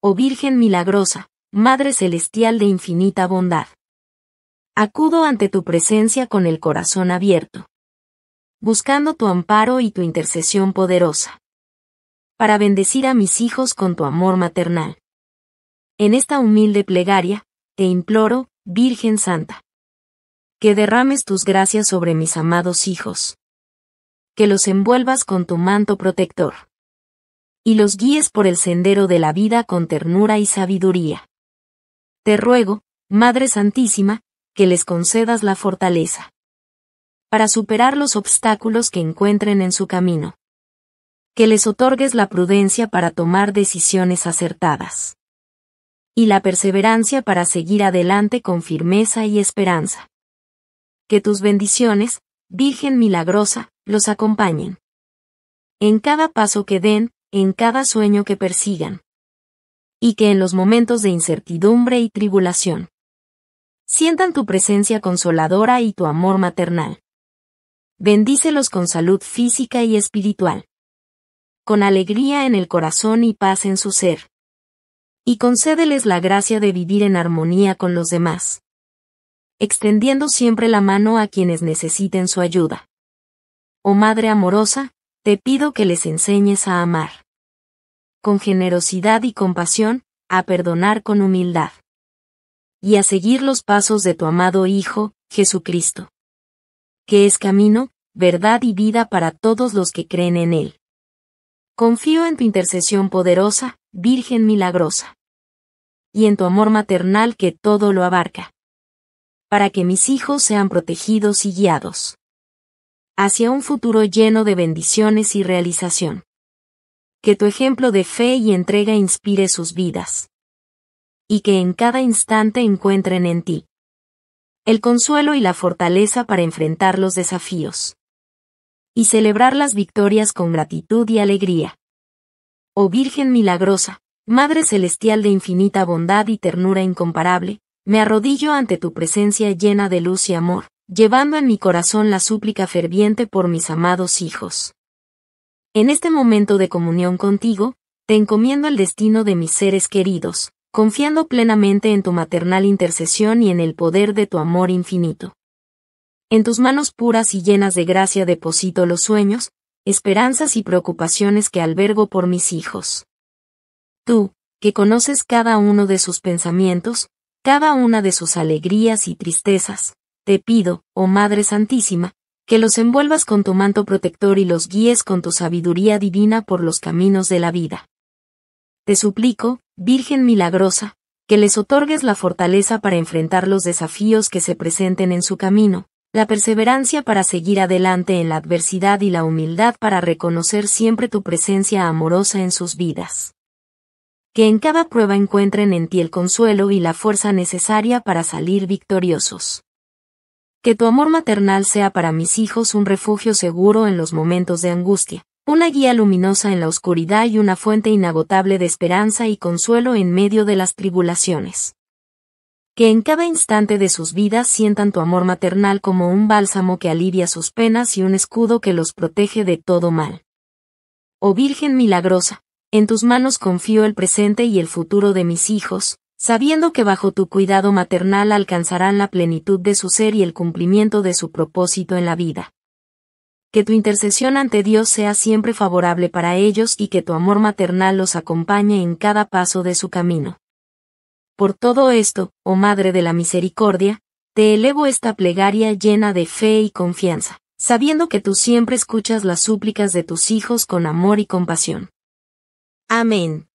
Oh Virgen milagrosa, Madre Celestial de infinita bondad. Acudo ante tu presencia con el corazón abierto, buscando tu amparo y tu intercesión poderosa, para bendecir a mis hijos con tu amor maternal. En esta humilde plegaria, te imploro, Virgen Santa, que derrames tus gracias sobre mis amados hijos, que los envuelvas con tu manto protector y los guíes por el sendero de la vida con ternura y sabiduría. Te ruego, Madre Santísima, que les concedas la fortaleza para superar los obstáculos que encuentren en su camino. Que les otorgues la prudencia para tomar decisiones acertadas. Y la perseverancia para seguir adelante con firmeza y esperanza. Que tus bendiciones, Virgen milagrosa, los acompañen. En cada paso que den, en cada sueño que persigan. Y que en los momentos de incertidumbre y tribulación sientan tu presencia consoladora y tu amor maternal. Bendícelos con salud física y espiritual. Con alegría en el corazón y paz en su ser. Y concédeles la gracia de vivir en armonía con los demás. Extendiendo siempre la mano a quienes necesiten su ayuda. Oh Madre amorosa, te pido que les enseñes a amar. Con generosidad y compasión, a perdonar con humildad. Y a seguir los pasos de tu amado Hijo, Jesucristo. Que es camino, verdad y vida para todos los que creen en Él. Confío en tu intercesión poderosa, Virgen milagrosa. Y en tu amor maternal que todo lo abarca. Para que mis hijos sean protegidos y guiados hacia un futuro lleno de bendiciones y realización. Que tu ejemplo de fe y entrega inspire sus vidas. Y que en cada instante encuentren en ti el consuelo y la fortaleza para enfrentar los desafíos. Y celebrar las victorias con gratitud y alegría. Oh Virgen milagrosa, Madre Celestial de infinita bondad y ternura incomparable, me arrodillo ante tu presencia llena de luz y amor, llevando en mi corazón la súplica ferviente por mis amados hijos. En este momento de comunión contigo, te encomiendo el destino de mis seres queridos, confiando plenamente en tu maternal intercesión y en el poder de tu amor infinito. En tus manos puras y llenas de gracia deposito los sueños, esperanzas y preocupaciones que albergo por mis hijos. Tú, que conoces cada uno de sus pensamientos, cada una de sus alegrías y tristezas, te pido, oh Madre Santísima, que los envuelvas con tu manto protector y los guíes con tu sabiduría divina por los caminos de la vida. Te suplico, Virgen milagrosa, que les otorgues la fortaleza para enfrentar los desafíos que se presenten en su camino, la perseverancia para seguir adelante en la adversidad y la humildad para reconocer siempre tu presencia amorosa en sus vidas. Que en cada prueba encuentren en ti el consuelo y la fuerza necesaria para salir victoriosos. Que tu amor maternal sea para mis hijos un refugio seguro en los momentos de angustia, una guía luminosa en la oscuridad y una fuente inagotable de esperanza y consuelo en medio de las tribulaciones. Que en cada instante de sus vidas sientan tu amor maternal como un bálsamo que alivia sus penas y un escudo que los protege de todo mal. Oh Virgen milagrosa, en tus manos confío el presente y el futuro de mis hijos, sabiendo que bajo tu cuidado maternal alcanzarán la plenitud de su ser y el cumplimiento de su propósito en la vida. Que tu intercesión ante Dios sea siempre favorable para ellos y que tu amor maternal los acompañe en cada paso de su camino. Por todo esto, oh Madre de la Misericordia, te elevo esta plegaria llena de fe y confianza, sabiendo que tú siempre escuchas las súplicas de tus hijos con amor y compasión. Amén.